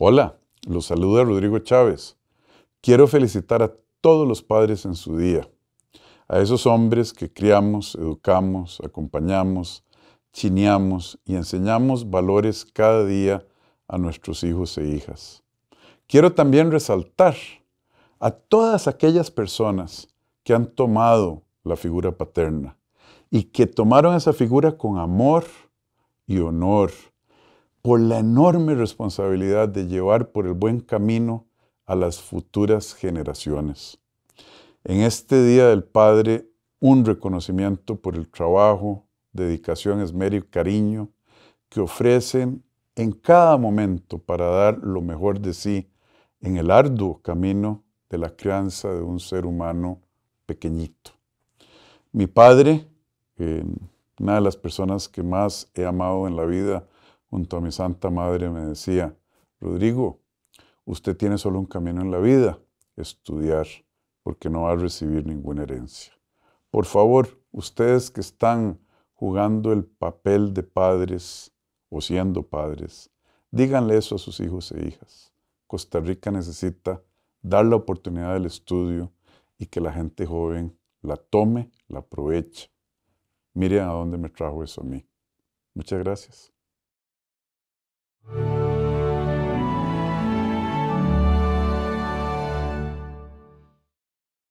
Hola, los saluda Rodrigo Chávez. Quiero felicitar a todos los padres en su día, a esos hombres que criamos, educamos, acompañamos, chineamos y enseñamos valores cada día a nuestros hijos e hijas. Quiero también resaltar a todas aquellas personas que han tomado la figura paterna y que tomaron esa figura con amor y honor por la enorme responsabilidad de llevar por el buen camino a las futuras generaciones. En este Día del Padre, un reconocimiento por el trabajo, dedicación, esmero y cariño que ofrecen en cada momento para dar lo mejor de sí en el arduo camino de la crianza de un ser humano pequeñito. Mi padre, eh, una de las personas que más he amado en la vida, junto a mi Santa Madre me decía, Rodrigo, usted tiene solo un camino en la vida, estudiar, porque no va a recibir ninguna herencia. Por favor, ustedes que están jugando el papel de padres o siendo padres, díganle eso a sus hijos e hijas. Costa Rica necesita dar la oportunidad del estudio y que la gente joven la tome, la aproveche. Miren a dónde me trajo eso a mí. Muchas gracias.